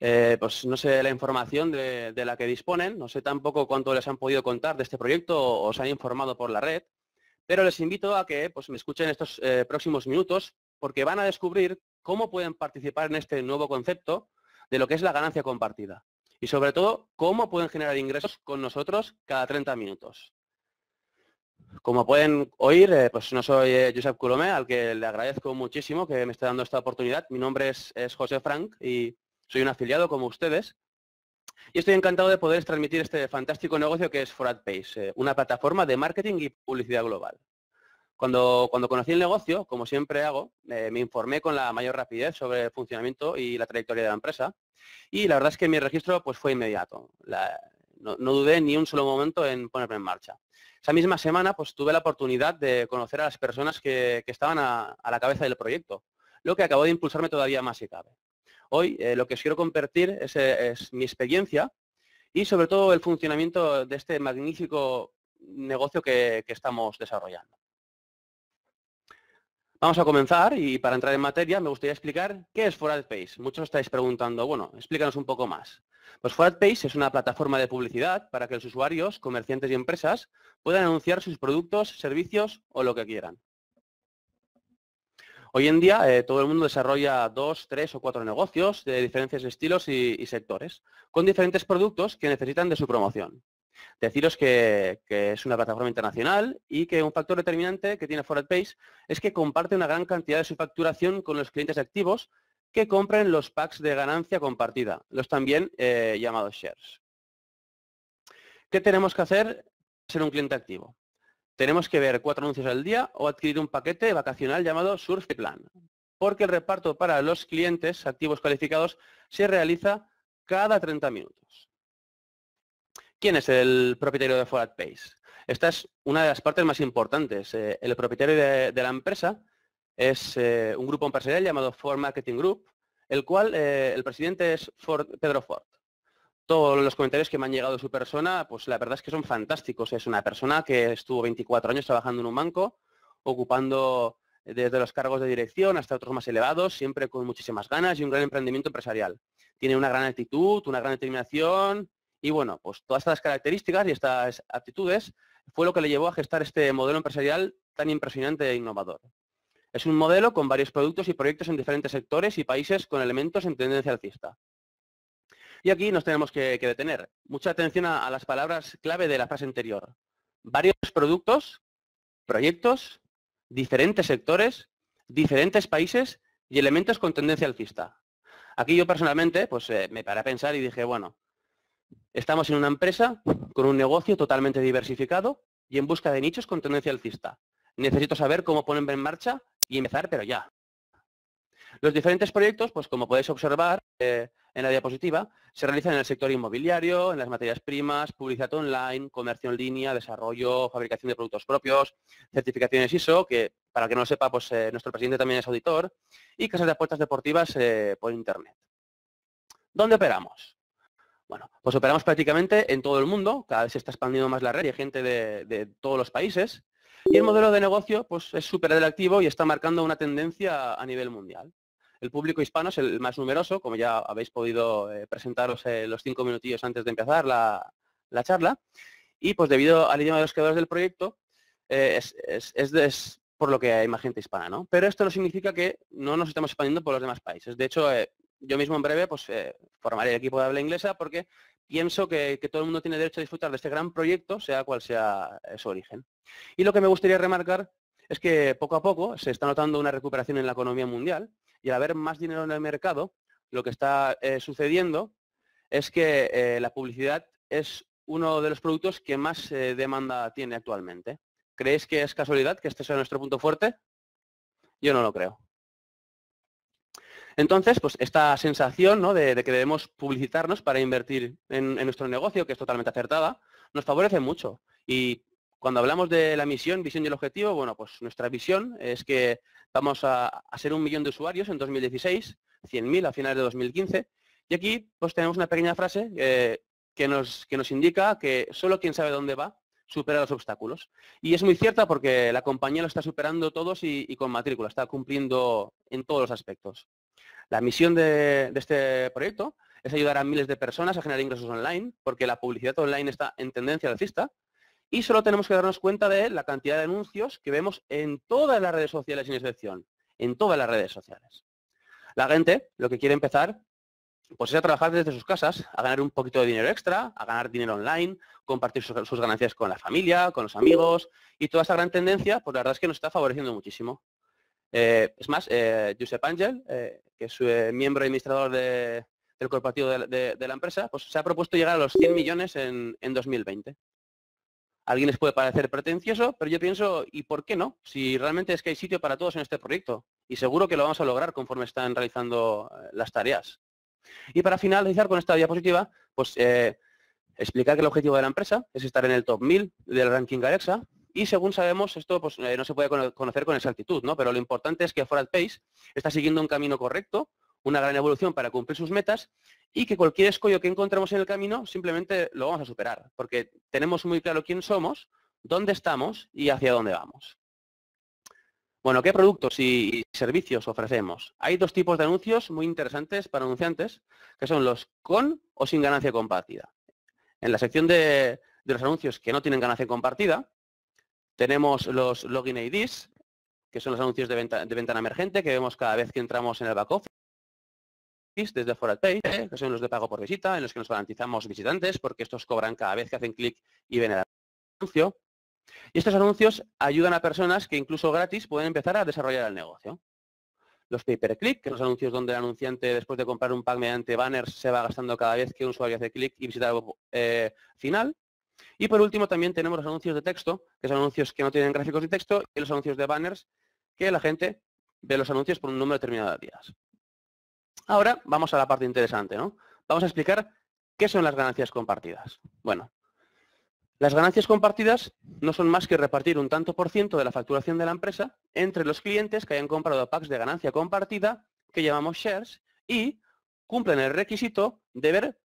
Eh, pues no sé la información de, la que disponen, no sé tampoco cuánto les han podido contar de este proyecto o, se han informado por la red, pero les invito a que pues, me escuchen estos eh, próximos minutos porque van a descubrir cómo pueden participar en este nuevo concepto de lo que es la ganancia compartida y sobre todo cómo pueden generar ingresos con nosotros cada 30 minutos. Como pueden oír, eh, pues no soy Joseph Josep al que le agradezco muchísimo que me esté dando esta oportunidad. Mi nombre es, es José Frank y soy un afiliado como ustedes y estoy encantado de poder transmitir este fantástico negocio que es ForadPace, eh, una plataforma de marketing y publicidad global. Cuando, cuando conocí el negocio, como siempre hago, eh, me informé con la mayor rapidez sobre el funcionamiento y la trayectoria de la empresa y la verdad es que mi registro pues, fue inmediato. no, dudé ni un solo momento en ponerme en marcha. Esa misma semana pues, tuve la oportunidad de conocer a las personas que, estaban a, a la cabeza del proyecto, lo que acabó de impulsarme todavía más si cabe. Hoy eh, lo que os quiero compartir eh, es, mi experiencia y sobre todo el funcionamiento de este magnífico negocio que, estamos desarrollando. Vamos a comenzar y para entrar en materia me gustaría explicar qué es ForAdPace. Muchos estáis preguntando, bueno, explícanos un poco más. Pues ForAdPace es una plataforma de publicidad para que los usuarios, comerciantes y empresas puedan anunciar sus productos, servicios o lo que quieran. Hoy en día eh, todo el mundo desarrolla dos, tres o cuatro negocios de diferentes estilos y, sectores, con diferentes productos que necesitan de su promoción. Deciros que, es una plataforma internacional y que un factor determinante que tiene Pace es que comparte una gran cantidad de su facturación con los clientes activos que compren los packs de ganancia compartida, los también eh, llamados shares. ¿Qué tenemos que hacer para ser un cliente activo? tenemos que ver cuatro anuncios al día o adquirir un paquete vacacional llamado Surf Plan, porque el reparto para los clientes activos calificados se realiza cada 30 minutos. ¿Quién es el propietario de Forward Pace? Esta es una de las partes más importantes. Eh, el propietario de, la empresa es eh, un grupo empresarial llamado Ford Marketing Group, el cual eh, el presidente es Ford, Pedro Ford todos los comentarios que me han llegado de su persona, pues la verdad es que son fantásticos. Es una persona que estuvo 24 años trabajando en un banco, ocupando eh, desde los cargos de dirección hasta otros más elevados, siempre con muchísimas ganas y un gran emprendimiento empresarial. Tiene una gran actitud, una gran determinación y bueno, pues todas estas características y estas actitudes fue lo que le llevó a gestar este modelo empresarial tan impresionante e innovador. Es un modelo con varios productos y proyectos en diferentes sectores y países con elementos en tendencia alcista. Y aquí nos tenemos que, detener. Mucha atención a, las palabras clave de la frase anterior. Varios productos, proyectos, diferentes sectores, diferentes países y elementos con tendencia alcista. Aquí yo personalmente pues, eh, me paré a pensar y dije, bueno, estamos en una empresa con un negocio totalmente diversificado y en busca de nichos con tendencia alcista. Necesito saber cómo ponerme en marcha y empezar, pero ya. Los diferentes proyectos, pues como podéis observar, eh, en la diapositiva, se realizan en el sector inmobiliario, en las materias primas, publicidad online, comercio en línea, desarrollo, fabricación de productos propios, certificaciones ISO, que para que no lo sepa, pues eh, nuestro presidente también es auditor, y casas de apuestas deportivas eh, por Internet. ¿Dónde operamos? Bueno, pues operamos prácticamente en todo el mundo, cada vez se está expandiendo más la red y hay gente de, todos los países, y el modelo de negocio pues, es súper atractivo y está marcando una tendencia a nivel mundial. El público hispano es el más numeroso, como ya habéis podido eh, presentaros eh, los cinco minutillos antes de empezar la, charla. Y pues debido al idioma de los creadores del proyecto, eh, es, por lo que hay más gente hispana. Pero esto no significa que no nos estemos expandiendo por los demás países. De hecho, yo mismo en breve pues, formaré el equipo de habla inglesa porque pienso que, que, todo el mundo tiene derecho a disfrutar de este gran proyecto, sea cual sea su origen. Y lo que me gustaría remarcar es que poco a poco se está notando una recuperación en la economía mundial y al haber más dinero en el mercado, lo que está eh, sucediendo es que eh, la publicidad es uno de los productos que más eh, demanda tiene actualmente. ¿Creéis que es casualidad que este sea nuestro punto fuerte? Yo no lo creo. Entonces, pues esta sensación de, que debemos publicitarnos para invertir en, nuestro negocio, que es totalmente acertada, nos favorece mucho. Y cuando hablamos de la misión, visión y el objetivo, bueno, pues nuestra visión es que vamos a, ser un millón de usuarios en 2016, 100.000 a finales de 2015, y aquí pues tenemos una pequeña frase eh, que, nos, que nos indica que solo quien sabe dónde va supera los obstáculos. Y es muy cierta porque la compañía lo está superando todos y, con matrícula, está cumpliendo en todos los aspectos. La misión de este proyecto es ayudar a miles de personas a generar ingresos online, porque la publicidad online está en tendencia alcista, y solo tenemos que darnos cuenta de la cantidad de anuncios que vemos en todas las redes sociales sin excepción, en todas las redes sociales. La gente lo que quiere empezar pues es a trabajar desde sus casas, a ganar un poquito de dinero extra, a ganar dinero online, compartir sus, ganancias con la familia, con los amigos, y toda esa gran tendencia, pues la verdad es que nos está favoreciendo muchísimo. Eh, es más, eh, Josep Angel, eh, que es eh, miembro administrador del corporativo de, la empresa, pues se ha propuesto llegar a los 100 millones en 2020 alguien les puede parecer pretencioso, pero yo pienso, ¿y por qué no? Si realmente es que hay sitio para todos en este proyecto. Y seguro que lo vamos a lograr conforme están realizando eh, las tareas. Y para finalizar con esta diapositiva, pues eh, explicar que el objetivo de la empresa es estar en el top 1000 del ranking Alexa. Y según sabemos, esto pues, eh, no se puede conocer con exactitud, ¿no? pero lo importante es que Pace está siguiendo un camino correcto una gran evolución para cumplir sus metas y que cualquier escollo que encontramos en el camino simplemente lo vamos a superar, porque tenemos muy claro quién somos, dónde estamos y hacia dónde vamos. Bueno, ¿qué productos y servicios ofrecemos? Hay dos tipos de anuncios muy interesantes para anunciantes, que son los con o sin ganancia compartida. En la sección de, los anuncios que no tienen ganancia compartida, tenemos los login IDs, que son los anuncios de, de ventana emergente que vemos cada vez que entramos en el back office desde Foral Pay, ¿eh? que son los de pago por visita, en los que nos garantizamos visitantes, porque estos cobran cada vez que hacen clic y ven el anuncio. Y estos anuncios ayudan a personas que incluso gratis pueden empezar a desarrollar el negocio. Los pay per click, que son los anuncios donde el anunciante después de comprar un pack mediante banners se va gastando cada vez que un usuario hace clic y visita el eh, final. Y por último también tenemos los anuncios de texto, que son anuncios que no tienen gráficos de texto, y los anuncios de banners, que la gente ve los anuncios por un número determinado de días. Ahora vamos a la parte interesante, ¿no? Vamos a explicar qué son las ganancias compartidas. Bueno, las ganancias compartidas no son más que repartir un tanto por ciento de la facturación de la empresa entre los clientes que hayan comprado packs de ganancia compartida, que llamamos shares, y cumplen el requisito de ver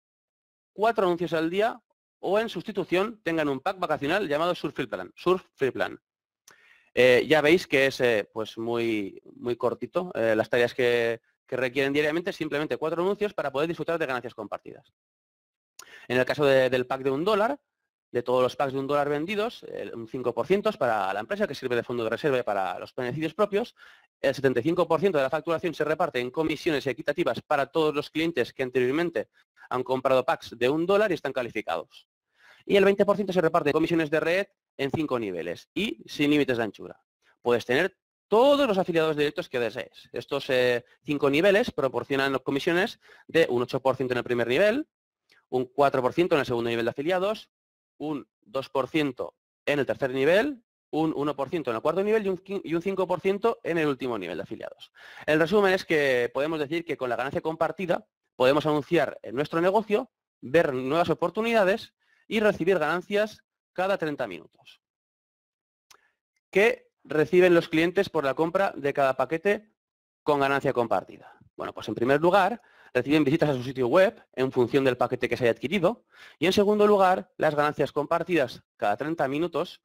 cuatro anuncios al día o en sustitución tengan un pack vacacional llamado Surf Free Plan. Surf Plan. Eh, ya veis que es eh, pues muy, muy cortito. Eh, las tareas que que requieren diariamente simplemente cuatro anuncios para poder disfrutar de ganancias compartidas. En el caso del pack de un dólar, de todos los packs de un dólar vendidos, un 5% es para la empresa que sirve de fondo de reserva para los beneficios propios, el 75% de la facturación se reparte en comisiones equitativas para todos los clientes que anteriormente han comprado packs de un dólar y están calificados. Y el 20% se reparte en comisiones de red en cinco niveles y sin límites de anchura. Puedes tener todos los afiliados directos que desees. Estos eh, cinco niveles proporcionan comisiones de un 8% en el primer nivel, un 4% en el segundo nivel de afiliados, un 2% en el tercer nivel, un 1% en el cuarto nivel y un 5% en el último nivel de afiliados. El resumen es que podemos decir que con la ganancia compartida podemos anunciar en nuestro negocio, ver nuevas oportunidades y recibir ganancias cada 30 minutos reciben los clientes por la compra de cada paquete con ganancia compartida? Bueno, pues en primer lugar, reciben visitas a su sitio web en función del paquete que se haya adquirido. Y en segundo lugar, las ganancias compartidas cada 30 minutos,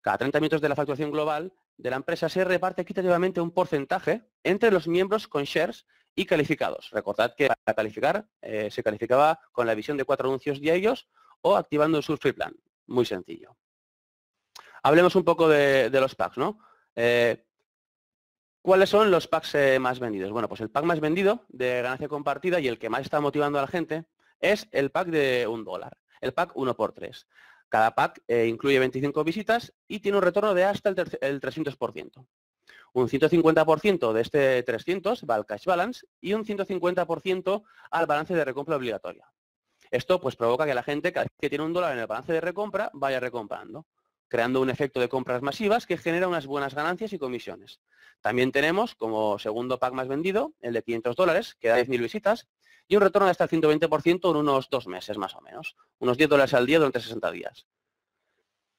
cada 30 minutos de la facturación global de la empresa se reparte equitativamente un porcentaje entre los miembros con shares y calificados. Recordad que para calificar eh, se calificaba con la visión de cuatro anuncios diarios o activando el free plan. Muy sencillo. Hablemos un poco de, los packs, ¿no? Eh, ¿Cuáles son los packs eh, más vendidos? Bueno, pues el pack más vendido de ganancia compartida y el que más está motivando a la gente es el pack de un dólar, el pack 1x3. Cada pack eh, incluye 25 visitas y tiene un retorno de hasta el, 300%. Un 150% de este 300 va al cash balance y un 150% al balance de recompra obligatoria. Esto pues provoca que la gente, que tiene un dólar en el balance de recompra, vaya recomprando creando un efecto de compras masivas que genera unas buenas ganancias y comisiones. También tenemos como segundo pack más vendido, el de 500 dólares, que da 10.000 visitas, y un retorno de hasta el 120% en unos dos meses más o menos, unos 10 dólares al día durante 60 días.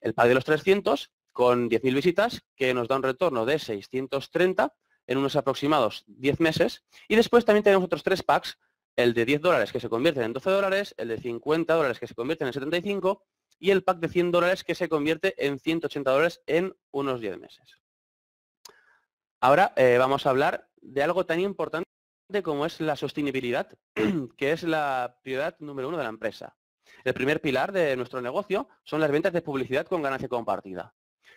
El pack de los 300, con 10.000 visitas, que nos da un retorno de 630 en unos aproximados 10 meses, y después también tenemos otros tres packs, el de 10 dólares que se convierten en 12 dólares, el de 50 dólares que se convierte en 75 y el pack de 100 dólares que se convierte en 180 dólares en unos 10 meses. Ahora eh, vamos a hablar de algo tan importante como es la sostenibilidad, que es la prioridad número uno de la empresa. El primer pilar de nuestro negocio son las ventas de publicidad con ganancia compartida.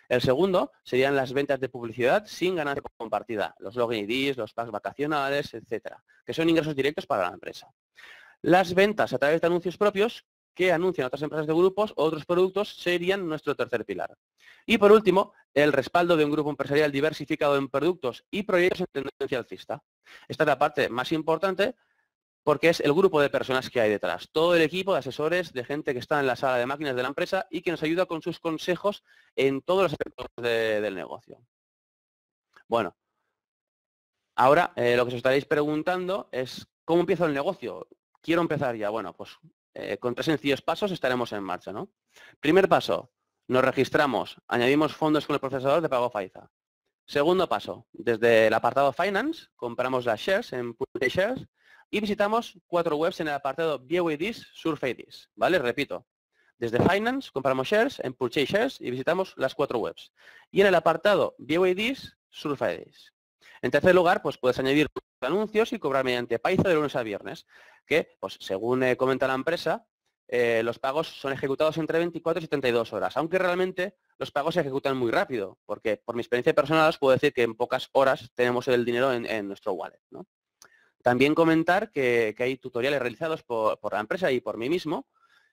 El segundo serían las ventas de publicidad sin ganancia compartida, los login IDs, los packs vacacionales, etcétera, que son ingresos directos para la empresa. Las ventas a través de anuncios propios, que anuncian otras empresas de grupos o otros productos serían nuestro tercer pilar. Y por último, el respaldo de un grupo empresarial diversificado en productos y proyectos en tendencia alcista. Esta es la parte más importante porque es el grupo de personas que hay detrás. Todo el equipo de asesores, de gente que está en la sala de máquinas de la empresa y que nos ayuda con sus consejos en todos los aspectos del negocio. Bueno, ahora eh, lo que os estaréis preguntando es, ¿cómo empiezo el negocio? Quiero empezar ya. Bueno, pues eh, con tres sencillos pasos estaremos en marcha. ¿no? Primer paso, nos registramos, añadimos fondos con el procesador de pago Faiza. Segundo paso, desde el apartado Finance, compramos las shares en Purchase Shares y visitamos cuatro webs en el apartado View IDs, ¿vale? Repito, desde Finance compramos shares en Purchase Shares y visitamos las cuatro webs. Y en el apartado View IDs, En tercer lugar, pues puedes añadir anuncios y cobrar mediante Paiza de lunes a viernes, que, pues, según eh, comenta la empresa, eh, los pagos son ejecutados entre 24 y 72 horas, aunque realmente los pagos se ejecutan muy rápido, porque por mi experiencia personal os puedo decir que en pocas horas tenemos el dinero en, nuestro wallet. También comentar que, hay tutoriales realizados por, la empresa y por mí mismo,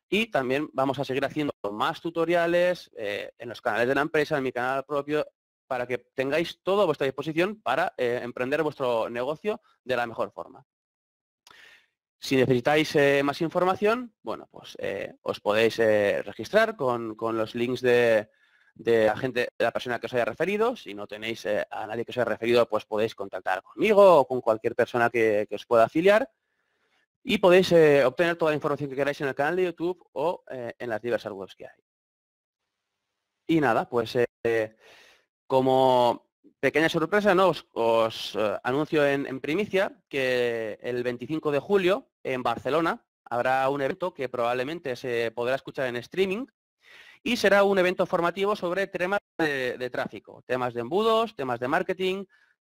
y también vamos a seguir haciendo más tutoriales eh, en los canales de la empresa, en mi canal propio, para que tengáis todo a vuestra disposición para eh, emprender vuestro negocio de la mejor forma. Si necesitáis eh, más información, bueno, pues eh, os podéis registrar con, los links de, la gente, la persona que os haya referido. Si no tenéis a nadie que os haya referido, pues podéis contactar conmigo o con cualquier persona que, que os pueda afiliar. Y podéis obtener toda la información que queráis en el canal de YouTube o en las diversas webs que hay. Y nada, pues como pequeña sorpresa, os, eh, anuncio en, primicia que el 25 de julio en Barcelona habrá un evento que probablemente se podrá escuchar en streaming y será un evento formativo sobre temas de, tráfico, temas de embudos, temas de marketing,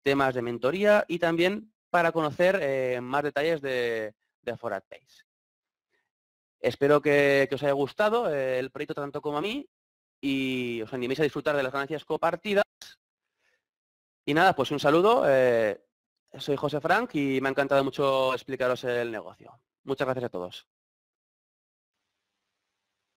temas de mentoría y también para conocer eh, más detalles de, de Forat Espero que, os haya gustado eh, el proyecto tanto como a mí y os animéis a disfrutar de las ganancias compartidas. Y nada, pues un saludo. Eh, soy José Frank y me ha encantado mucho explicaros el negocio. Muchas gracias a todos.